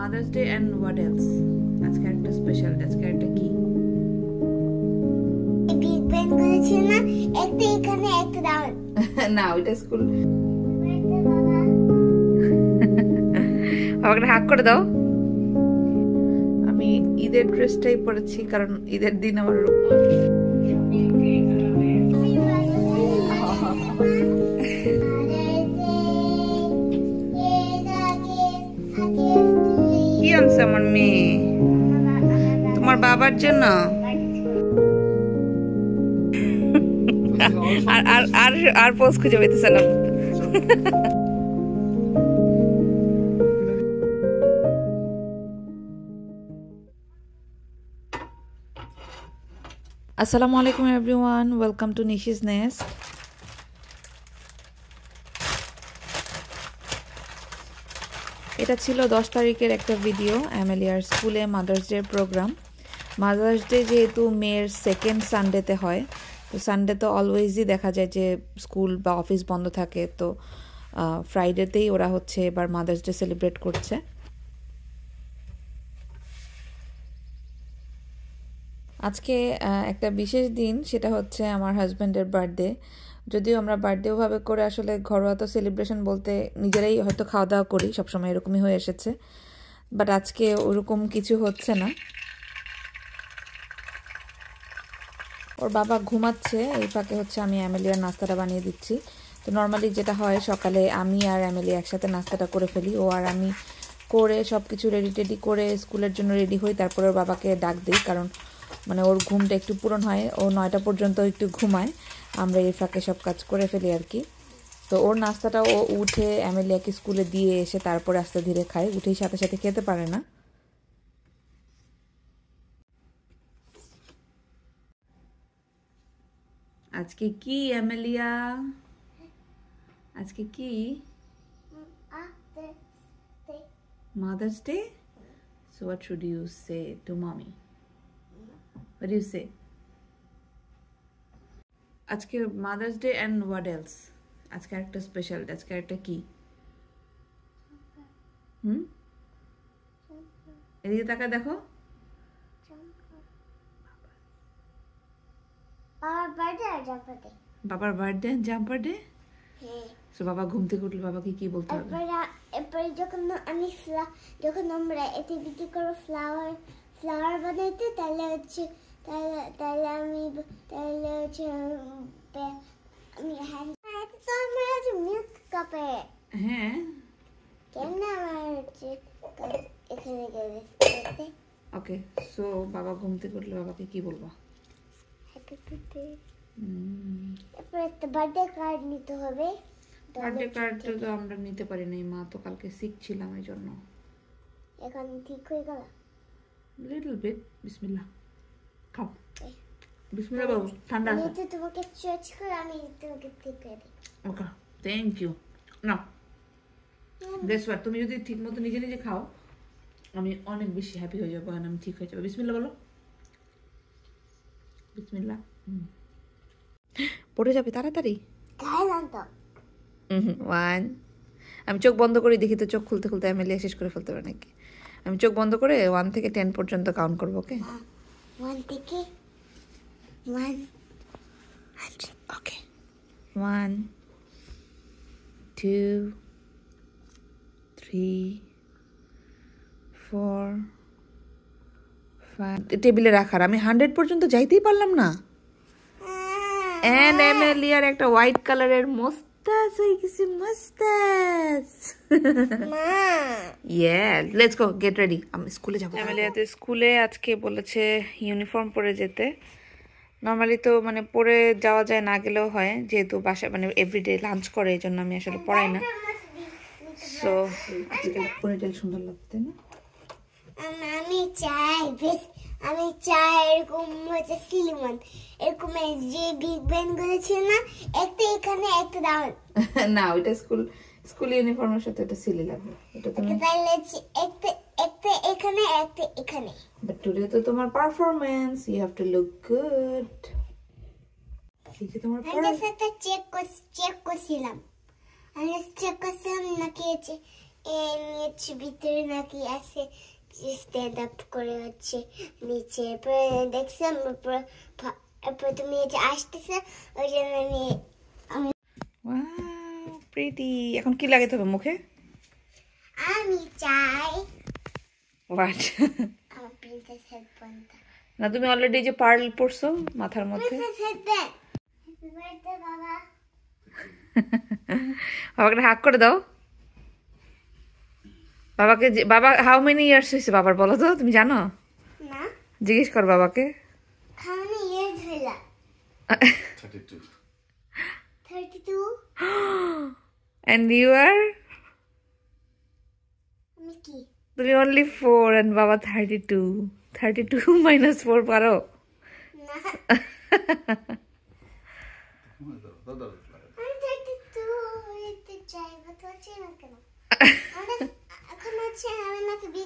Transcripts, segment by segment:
Mother's day and what else আজকে একটা special আজকে একটা কি বিগ ব্যাং করেছে না একটা এখানে একটা দাও না ওইটা স্কুল আমাকে হাক করে দাও আমি ঈদের ড্রেসটাই পরেছি কারণ ঈদের দিন আমার আছে আমার মেয়ে তোমার বাবার জন্য আর পোস খুঁজে পেতেছে না আসসালামু আলাইকুম everyone welcome to Nishi's nest এটা ছিল দশ তারিখের একটা ভিডিও অ্যামেলিয়ার স্কুলে mother's day program mother's day যেহেতু মেয়ের সেকেন্ড সানডেতে হয় তো সানডে তো অলওয়েজই দেখা যায় যে স্কুল বা অফিস বন্ধ থাকে তো ফ্রাইডেতেই ওরা হচ্ছে এবার মাদার্স ডে সেলিব্রেট করছে আজকে একটা বিশেষ দিন সেটা হচ্ছে আমার হাজব্যান্ডের বার্থডে যদিও আমরা বার্থডেওভাবে করে আসলে ঘরোয়া তো সেলিব্রেশন বলতে নিজেরাই হয়তো খাওয়া দাওয়া করি সবসময় এরকমই হয়ে এসেছে বাট আজকে ওরকম কিছু হচ্ছে না ওর বাবা ঘুমাচ্ছে এই ফাঁকে হচ্ছে আমি অ্যামেলিয়ার নাস্তাটা বানিয়ে দিচ্ছি তো নর্মালি যেটা হয় সকালে আমি আর অ্যামেলি একসাথে নাস্তাটা করে ফেলি ও আর আমি করে সব কিছু রেডি টেডি করে স্কুলের জন্য রেডি হই তারপরে ওর বাবাকে ডাক দিই কারণ মানে ওর ঘুমটা একটু পূরণ হয় ও নয়টা পর্যন্ত একটু ঘুমায় আমরা এই ফাঁকে সব কাজ করে ফেলি আর কি তো ওর নাস্তাটা ও উঠে অ্যামেলিয়াকে স্কুলে দিয়ে এসে তারপরে আস্তে ধীরে খায় উঠেই সাথে সাথে খেতে পারে না আজকে কি অ্যামেলিয়া আজকে কি mother's day so what should you say to mummy what you say আজকে mother's day and what else আজকে একটা স্পেশাল আজকে একটা কি হুম এদিকে তাকা দেখো বাবার birthday and jumper day so বাবা ঘুম থেকে উঠলে বাবাকে কি বলতে হবে এরপরে যখন আমি যখন আমরা এতে বিক্রি করবো ফ্লাওয়ার ফ্লাওয়ার বানাইতে তাহলে হচ্ছে তাহলে তাহলে আমি তাহলে হচ্ছে আমি হ্যান্ড তো আমার আছে মিল্ক কাপে হ্যাঁ কেমন আমার হচ্ছে এখানে গেলে ওকে সো বাবা ঘুম থেকে উঠলে বাবাকে কি বলবো হ্যাপি বার্থডে এরপর একটা বার্থডে কার্ড নিতে হবে বার্থডে কার্ডটা তো আমরা নিতে পারি নাই মা তো কালকে শিখছিলাম ছিলাম এই জন্য এখন ঠিক হয়ে গেল লিটল বিট বিসমিল্লাহ খাও বাবু ঠান্ডা তোমাকে করে আমি তোমাকে দিই ওকে থ্যাংক ইউ না দেশবার তুমি যদি ঠিক মতো নিজে নিজে খাও আমি অনেক বেশি হ্যাপি হয়ে যাবো আর আমি ঠিক হয়ে যাবো বিসমিল্লা বলো বিসমিল্লা পড়ে যাবে তাড়াতাড়ি ওয়ান আমি চোখ বন্ধ করে দেখি তো চোখ খুলতে খুলতে অ্যামেলিয়া শেষ করে ফেলতে পারি নাকি আমি চোখ বন্ধ করে ওয়ান থেকে টেন পর্যন্ত কাউন্ট করবো ওকে হ্যাঁ। One ticket. One hundred. Okay. One, two, three, four, five. টেবিলে রাখার আমি হান্ড্রেড পর্যন্ত যাইতেই পারলাম না অ্যান্ড এম এলিয়ার একটা হোয়াইট কালারের মোস্ত That's why you see mustache. yeah, let's go. Get ready. আমি স্কুলে যাব। অ্যামেলিয়াতে স্কুলে আজকে বলেছে ইউনিফর্ম পরে যেতে। নর্মালি তো মানে পরে যাওয়া যায় না গেলেও হয় যেহেতু বাসা মানে এভরিডে লাঞ্চ করে এই জন্য আমি আসলে পড়াই না সো আজকে পরে সুন্দর লাগতে না আমি চাই আমি চাই এরকম হচ্ছে সিলিমন এরকম যে বিগ ব্যান গুলো ছিল না একটা এখানে একটা ডাউন না ওইটা স্কুল স্কুল ইউনিফর্মের সাথে এটা সিলি লাগবে এটা তুমি আচ্ছা, তাহলে একটা একটা এখানে একটা এখানে বাট টুডে তো তোমার performance you have to look good ঠিক তোমার আমি জাস্ট একটা চেক চেক করছিলাম আমি চেক করছিলাম নাকি এই নিয়ে ভিতরে নাকি আছে স্ট্যান্ড করে হচ্ছে নিচে দেখছিলাম এরপর তুমি হচ্ছে আসতেছে ওই জন্য প্রীতি এখন কি লাগাতে হবে মুখে আমি চাই হোয়াট না তুমি অলরেডি যে পার্ল পরছো মাথার মধ্যে হাক করে দাও বাবাকে বাবা হাউ মেনি ইয়ার্স হয়েছে বাবার বলো তো তুমি জানো না জিজ্ঞেস কর বাবাকে হাউ মেনি ইয়ার্স হইলা 32 32 তুমি অনলি 4 and বাবা 32 32 minus 4 পারো না আমি 32 হইতে চাই না কেন আমি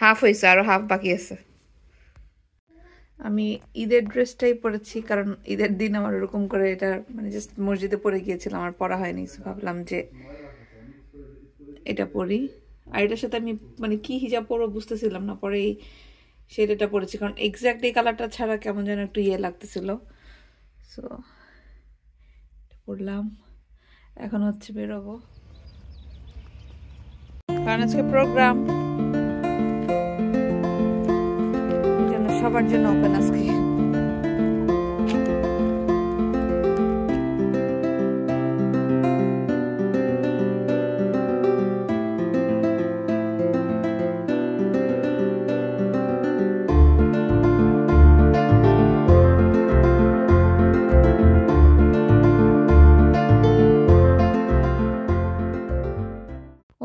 হাফ হয়েছে আরো হাফ বাকি আছে আমি ঈদের ড্রেসটাই পরেছি কারণ ঈদের দিন আমার ওরকম করে এটা মানে জাস্ট মসজিদে পরে গিয়েছিল আমার পরা হয়নি ভাবলাম যে এটা পরি আর এটার সাথে আমি মানে কি হিজাব পরবো বুঝতেছিলাম না পরে এই পরেছি কারণ এক্স্যাক্ট এই কালারটা ছাড়া কেমন যেন একটু ইয়ে লাগতেছিল সো পরলাম এখন হচ্ছে বেরোবো কারণ আজকে প্রোগ্রাম সবার জন্য ওপেন আজকে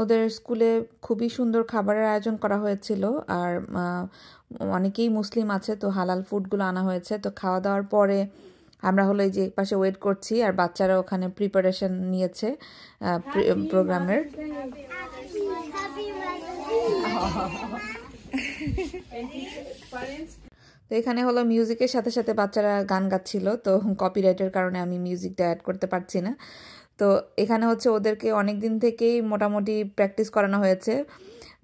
ওদের স্কুলে খুবই সুন্দর খাবারের আয়োজন করা হয়েছিল আর অনেকেই মুসলিম আছে তো হালাল ফুডগুলো আনা হয়েছে তো খাওয়া দাওয়ার পরে আমরা হলো এই যে পাশে ওয়েট করছি আর বাচ্চারা ওখানে প্রিপারেশন নিয়েছে প্রোগ্রামের তো এখানে হলো মিউজিকের সাথে সাথে বাচ্চারা গান গাচ্ছিল তো কপিরাইটের কারণে আমি মিউজিকটা অ্যাড করতে পারছি না তো এখানে হচ্ছে ওদেরকে অনেক দিন থেকেই মোটামুটি প্র্যাকটিস করানো হয়েছে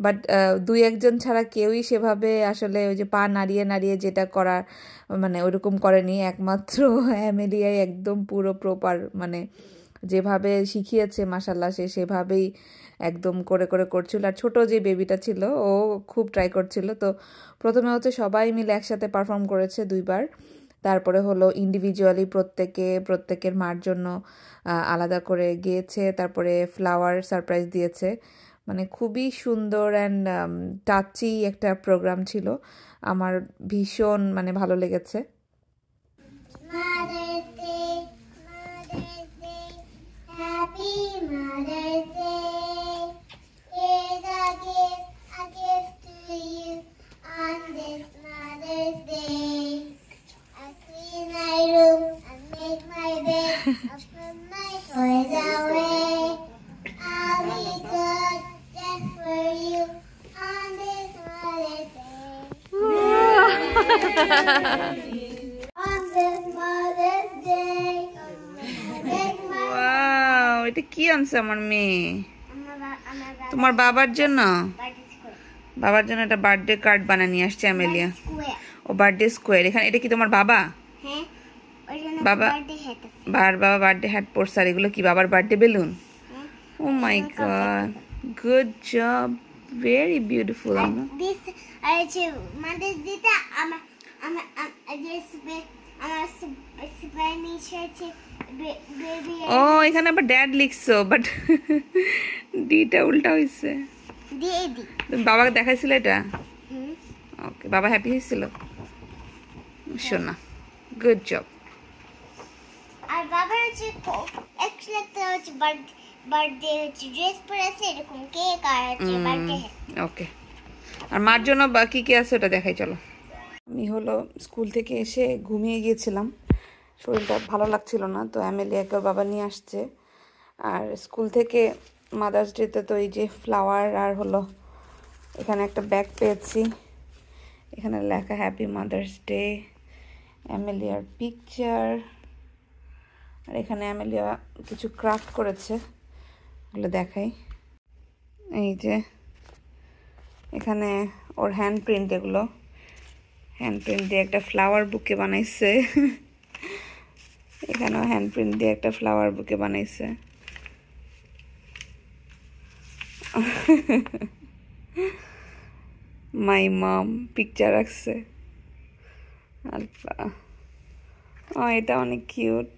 বাট দুই একজন ছাড়া কেউই সেভাবে আসলে ওই যে পা নাড়িয়ে নাড়িয়ে যেটা করার মানে ওরকম করেনি একমাত্র অ্যামেলিয়াই একদম পুরো প্রপার মানে যেভাবে শিখিয়েছে মাসাল্লা সে সেভাবেই একদম করে করে করছিল আর ছোট যে বেবিটা ছিল ও খুব ট্রাই করছিল তো প্রথমে হচ্ছে সবাই মিলে একসাথে পারফর্ম করেছে দুইবার তারপরে হলো ইন্ডিভিজুয়ালি প্রত্যেকে প্রত্যেকের মার জন্য আলাদা করে গিয়েছে তারপরে ফ্লাওয়ার সারপ্রাইজ দিয়েছে মানে খুবই সুন্দর অ্যান্ড টাচি একটা প্রোগ্রাম ছিল আমার ভীষণ মানে ভালো লেগেছে Mother's Day, Mother's Day, Happy Mother's এটা কি আনছে আমার মেয়ে তোমার বাবার জন্য বাবার জন্য একটা বার্থডে কার্ড বানিয়ে নিয়ে আসছে অ্যামেলিয়া ও বার্থডে স্কোয়ার এখানে এটা কি তোমার বাবা বাবা হ্যাঁ, বার বাবা বার্থডে হ্যাট পরছে আর এগুলো কি বাবার birthday balloon oh my god good job very beautiful আমার আমার ও এখানে আবার ড্যাড লিখছো বাট ডিটা উল্টা হয়েছে তুমি বাবাকে দেখাইছিলে এটা ওকে বাবা হ্যাপি হয়েছিল শোনা গুড জব আর বাবার হচ্ছে হচ্ছে বার্থডে হচ্ছে ড্রেস পরে আছে এরকম কেক আর বার্থডে ওকে আর মার জন্য বাকি কি আছে ওটা দেখাই চলো আমি হলো স্কুল থেকে এসে ঘুমিয়ে গিয়েছিলাম শরীরটা ভালো লাগছিল না তো অ্যামেলিয়াকে একে বাবা নিয়ে আসছে আর স্কুল থেকে মাদার্স ডেতে তো এই যে ফ্লাওয়ার আর হলো এখানে একটা ব্যাগ পেয়েছি এখানে লেখা হ্যাপি মাদার্স ডে অ্যামেলিয়ার পিকচার আর এখানে অ্যামেলিয়া কিছু ক্রাফট করেছে এগুলো দেখাই এই যে এখানে ওর হ্যান্ড প্রিন্ট এগুলো হ্যান্ড প্রিন্ট দিয়ে একটা ফ্লাওয়ার বুকে বানাইছে এখানেও হ্যান্ড প্রিন্ট দিয়ে একটা ফ্লাওয়ার বুকে বানাইছে মাই মাম পিকচার রাখছে ও এটা অনেক কিউট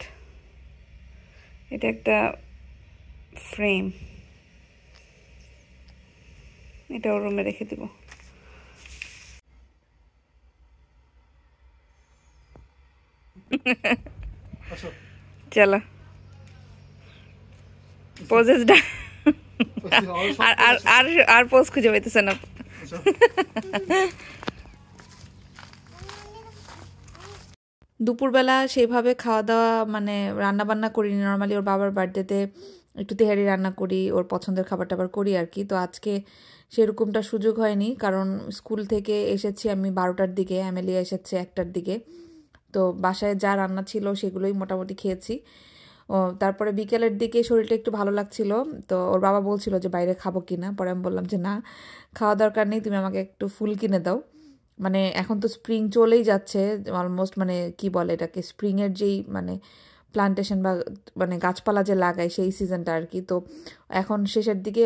এটা একটা ফ্রেম এটা ওর রুমে রেখে দেব Ha ha ha. চলো আর আর আর আর পোজ খুঁজে পাইতেছে না দুপুরবেলা সেইভাবে খাওয়া দাওয়া মানে রান্না বান্না করি নর্মালি ওর বাবার বার্থডেতে একটু তেহারি রান্না করি ওর পছন্দের খাবার টাবার করি আর কি তো আজকে সেরকমটা সুযোগ হয়নি কারণ স্কুল থেকে এসেছি আমি বারোটার দিকে অ্যামেলিয়া এসেছে একটার দিকে তো বাসায় যা রান্না ছিল সেগুলোই মোটামুটি খেয়েছি ও তারপরে বিকেলের দিকে শরীরটা একটু ভালো লাগছিল তো ওর বাবা বলছিল যে বাইরে খাবো কিনা পরে আমি বললাম যে না খাওয়া দরকার নেই তুমি আমাকে একটু ফুল কিনে দাও মানে এখন তো স্প্রিং চলেই যাচ্ছে অলমোস্ট মানে কি বলে এটাকে স্প্রিংয়ের যেই মানে প্লান্টেশন বা মানে গাছপালা যে লাগায় সেই সিজনটা আর কি তো এখন শেষের দিকে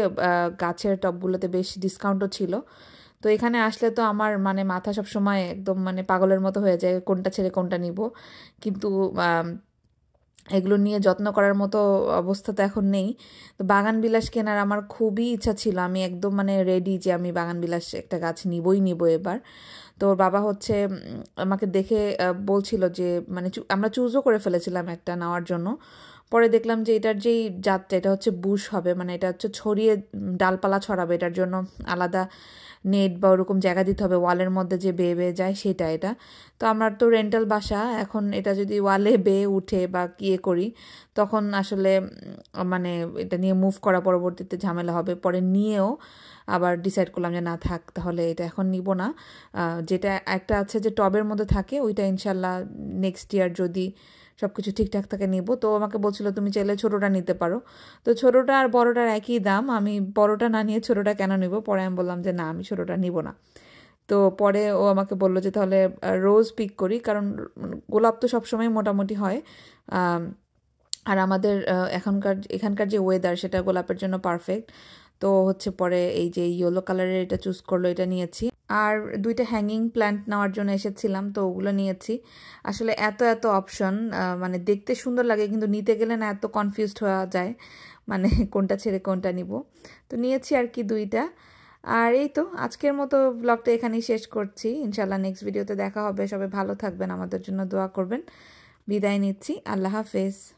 গাছের টবগুলোতে বেশ ডিসকাউন্টও ছিল তো এখানে আসলে তো আমার মানে মাথা সব সময় একদম মানে পাগলের মতো হয়ে যায় কোনটা ছেড়ে কোনটা নিব কিন্তু এগুলো নিয়ে যত্ন করার মতো অবস্থা তো এখন নেই তো বাগান বিলাস কেনার আমার খুবই ইচ্ছা ছিল আমি একদম মানে রেডি যে আমি বাগান বিলাস একটা গাছ নিবই নিব এবার তো ওর বাবা হচ্ছে আমাকে দেখে বলছিল যে মানে আমরা চুজও করে ফেলেছিলাম একটা নেওয়ার জন্য পরে দেখলাম যে এটার যেই যাত্রা এটা হচ্ছে বুশ হবে মানে এটা হচ্ছে ছড়িয়ে ডালপালা ছড়াবে এটার জন্য আলাদা নেট বা ওরকম জায়গা দিতে হবে ওয়ালের মধ্যে যে বেয়ে বেয়ে যায় সেটা এটা তো আমার তো রেন্টাল বাসা এখন এটা যদি ওয়ালে বেয়ে উঠে বা ইয়ে করি তখন আসলে মানে এটা নিয়ে মুভ করা পরবর্তীতে ঝামেলা হবে পরে নিয়েও আবার ডিসাইড করলাম যে না থাক তাহলে এটা এখন নিব না যেটা একটা আছে যে টবের মধ্যে থাকে ওইটা ইনশাল্লাহ নেক্সট ইয়ার যদি সব কিছু ঠিকঠাক থাকে নেব তো আমাকে বলছিল তুমি চাইলে ছোটোটা নিতে পারো তো ছোটোটা আর বড়োটার একই দাম আমি বড়োটা না নিয়ে ছোটোটা কেন নিব পরে আমি বললাম যে না আমি ছোটোটা নিব না তো পরে ও আমাকে বললো যে তাহলে রোজ পিক করি কারণ মানে, গোলাপ তো সবসময় মোটামুটি হয় আর আমাদের এখনকার এখানকার যে ওয়েদার সেটা গোলাপের জন্য পারফেক্ট তো হচ্ছে পরে এই যে ইয়েলো কালারের এটা চুজ করলো এটা নিয়েছি আর দুইটা হ্যাঙ্গিং প্ল্যান্ট নেওয়ার জন্য এসেছিলাম তো ওগুলো নিয়েছি আসলে এত এত অপশন মানে দেখতে সুন্দর লাগে কিন্তু নিতে গেলে না এত কনফিউজড হওয়া যায় মানে কোনটা ছেড়ে কোনটা নিব তো নিয়েছি আর কি দুইটা আর এই তো আজকের মতো ব্লগটা এখানেই শেষ করছি ইনশাল্লাহ নেক্সট ভিডিওতে দেখা হবে সবাই ভালো থাকবেন আমাদের জন্য দোয়া করবেন বিদায় নিচ্ছি আল্লাহ হাফেজ